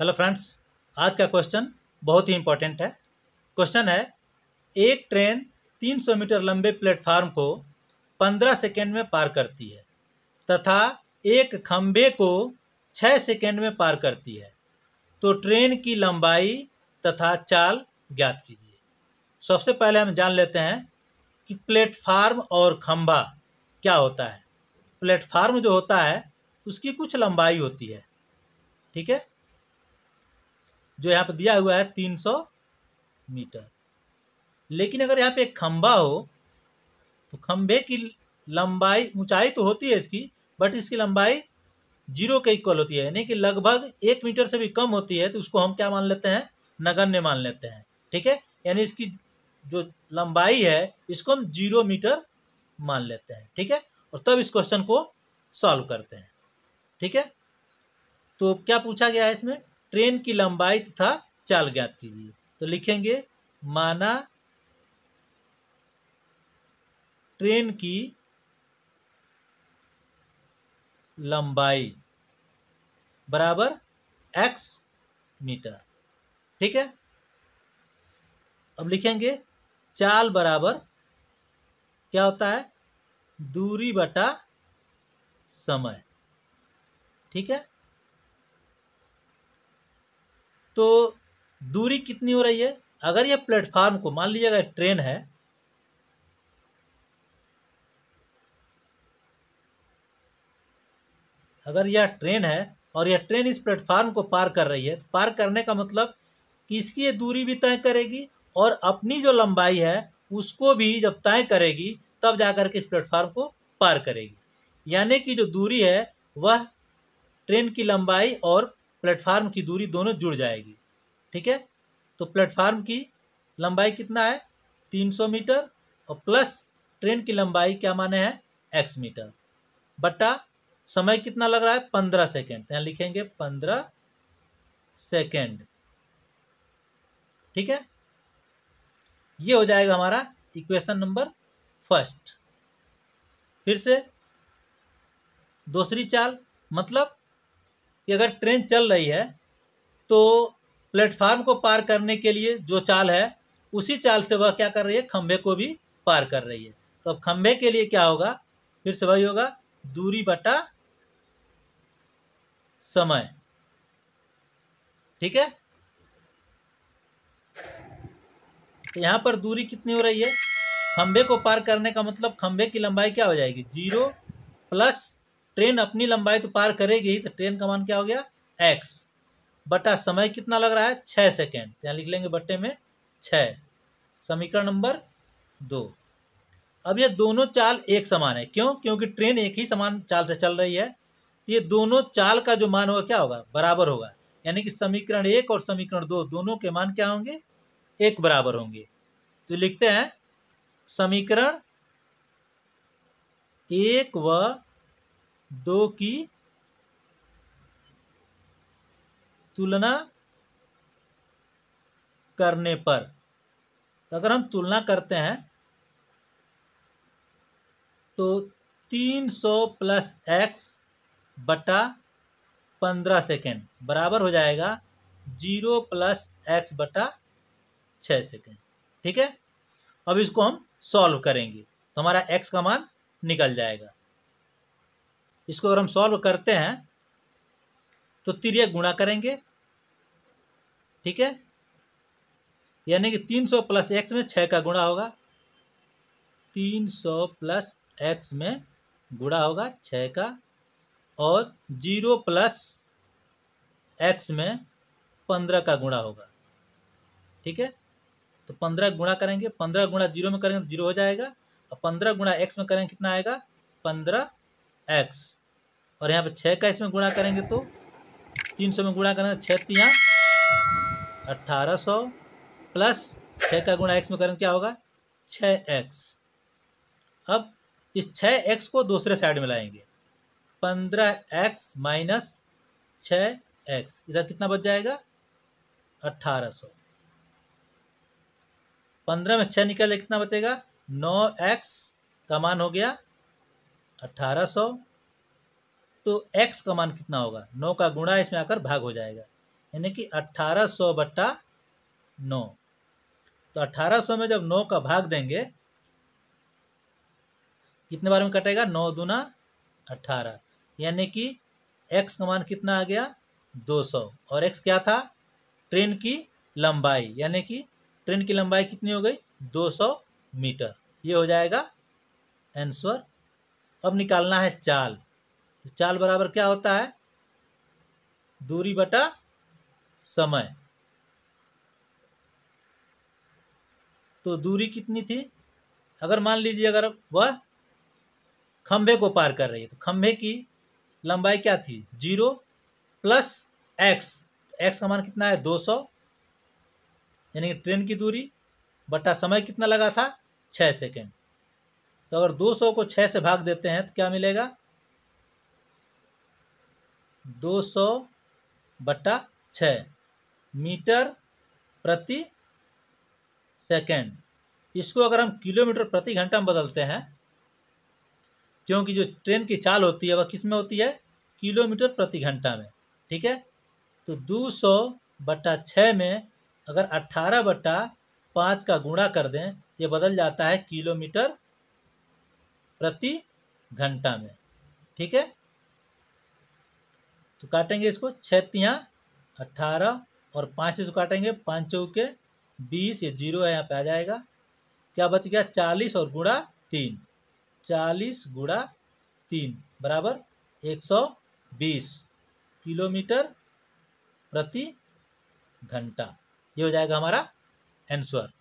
hello friends आज का question बहुत ही इंपॉर्टेंट है क्वेश्चन है एक ट्रेन 300 मीटर लंबे प्लेटफार्म को 15 सेकेंड में पार करती है तथा एक खम्भे को 6 सेकेंड में पार करती है तो ट्रेन की लंबाई तथा चाल ज्ञात कीजिए सबसे पहले हम जान लेते हैं कि प्लेटफार्म और खम्भा क्या होता है प्लेटफार्म जो होता है उसकी कुछ लंबाई होती है ठीक है जो यहाँ पर दिया हुआ है तीन सौ मीटर लेकिन अगर यहाँ पे एक खम्बा हो तो खम्भे की लंबाई ऊंचाई तो होती है इसकी बट इसकी लंबाई जीरो के इक्वल होती है यानी कि लगभग एक मीटर से भी कम होती है तो उसको हम क्या मान लेते हैं नगण्य मान लेते हैं ठीक है यानी इसकी जो लंबाई है इसको हम जीरो मीटर मान लेते हैं ठीक है और तब इस क्वेश्चन को सॉल्व करते हैं ठीक है तो क्या पूछा गया है इसमें ट्रेन की लंबाई तथा चाल ज्ञात कीजिए तो लिखेंगे माना ट्रेन की लंबाई बराबर एक्स मीटर ठीक है अब लिखेंगे चाल बराबर क्या होता है दूरी बटा समय ठीक है तो दूरी कितनी हो रही है अगर ये प्लेटफार्म को मान लीजिएगा ट्रेन है अगर यह ट्रेन है और यह ट्रेन इस प्लेटफार्म को पार कर रही है तो पार करने का मतलब कि इसकी ये दूरी भी तय करेगी और अपनी जो लंबाई है उसको भी जब तय करेगी तब जाकर के इस प्लेटफार्म को पार करेगी यानी कि जो दूरी है वह ट्रेन की लंबाई और प्लेटफार्म की दूरी दोनों जुड़ जाएगी ठीक है तो प्लेटफार्म की लंबाई कितना है 300 मीटर और प्लस ट्रेन की लंबाई क्या माने हैं एक्स मीटर बट्टा समय कितना लग रहा है पंद्रह सेकेंड तो यहाँ लिखेंगे पंद्रह सेकेंड ठीक है ये हो जाएगा हमारा इक्वेशन नंबर फर्स्ट फिर से दूसरी चाल मतलब कि अगर ट्रेन चल रही है तो प्लेटफार्म को पार करने के लिए जो चाल है उसी चाल से वह क्या कर रही है खम्भे को भी पार कर रही है तो अब खम्भे के लिए क्या होगा फिर से वही होगा दूरी बटा समय ठीक है तो यहां पर दूरी कितनी हो रही है खंभे को पार करने का मतलब खंभे की लंबाई क्या हो जाएगी जीरो प्लस ट्रेन अपनी लंबाई तो पार करेगी तो ट्रेन का मान क्या हो गया एक्स बटा समय कितना लग रहा है छः सेकेंड तो यहाँ लिख लेंगे बट्टे में छ समीकरण नंबर दो अब ये दोनों चाल एक समान है क्यों क्योंकि ट्रेन एक ही समान चाल से चल रही है तो ये दोनों चाल का जो मान होगा क्या होगा बराबर होगा यानी कि समीकरण एक और समीकरण दो दोनों के मान क्या होंगे एक बराबर होंगे तो लिखते हैं समीकरण एक व दो की तुलना करने पर तो अगर हम तुलना करते हैं तो तीन सौ प्लस एक्स बटा पंद्रह सेकेंड बराबर हो जाएगा जीरो प्लस एक्स बटा छः सेकेंड ठीक है अब इसको हम सॉल्व करेंगे तो हमारा एक्स का मान निकल जाएगा इसको अगर हम सॉल्व करते हैं तो तिरिया गुणा करेंगे ठीक है यानी कि तीन सौ प्लस एक्स में छः का गुणा होगा तीन सौ प्लस एक्स में गुणा होगा छः का और जीरो प्लस एक्स में पंद्रह का गुणा होगा ठीक है तो पंद्रह गुणा करेंगे पंद्रह गुणा जीरो में करेंगे तो जीरो हो जाएगा और पंद्रह गुणा एक्स में करेंगे कितना आएगा पंद्रह एक्स और यहाँ पे छः का इसमें गुणा करेंगे तो तीन सौ में गुणा करेंगे तो छः तिया अट्ठारह सौ प्लस छः का गुणा एक्स में करेंगे क्या होगा छः एक्स अब इस छः एक्स को दूसरे साइड में लाएंगे पंद्रह एक्स माइनस छः एक्स इधर कितना बच जाएगा अट्ठारह सौ पंद्रह में छः निकल कितना बचेगा नौ एक्स का मान हो गया अट्ठारह सौ तो एक्स का मान कितना होगा नौ का गुणा इसमें आकर भाग हो जाएगा यानी कि अट्ठारह सौ बट्टा नौ तो अट्ठारह सौ में जब नौ का भाग देंगे कितने बार में कटेगा नौ दूना अट्ठारह यानी कि एक्स का मान कितना आ गया दो सौ और एक्स क्या था ट्रेन की लंबाई यानी कि ट्रेन की लंबाई कितनी हो गई दो सौ मीटर ये हो जाएगा आंसर अब निकालना है चाल तो चाल बराबर क्या होता है दूरी बटा समय तो दूरी कितनी थी अगर मान लीजिए अगर वह खंभे को पार कर रही है तो खंभे की लंबाई क्या थी जीरो प्लस एक्स तो एक्स का मान कितना है दो सौ यानी ट्रेन की दूरी बटा समय कितना लगा था छः सेकेंड तो अगर 200 को 6 से भाग देते हैं तो क्या मिलेगा 200 बट्टा छ मीटर प्रति सेकेंड इसको अगर हम किलोमीटर प्रति घंटा में बदलते हैं क्योंकि जो ट्रेन की चाल होती है वह किस में होती है किलोमीटर प्रति घंटा में ठीक है तो 200 बट्टा छः में अगर 18 बट्टा पाँच का गुणा कर दें तो ये बदल जाता है किलोमीटर प्रति घंटा में ठीक है तो काटेंगे इसको छः अठारह अट्ठारह और पाँच से काटेंगे पाँच चौके बीस ये जीरो है यहाँ पे आ जाएगा क्या बच गया चालीस और गुड़ा तीन चालीस गुड़ा तीन बराबर एक सौ बीस किलोमीटर प्रति घंटा ये हो जाएगा हमारा आंसर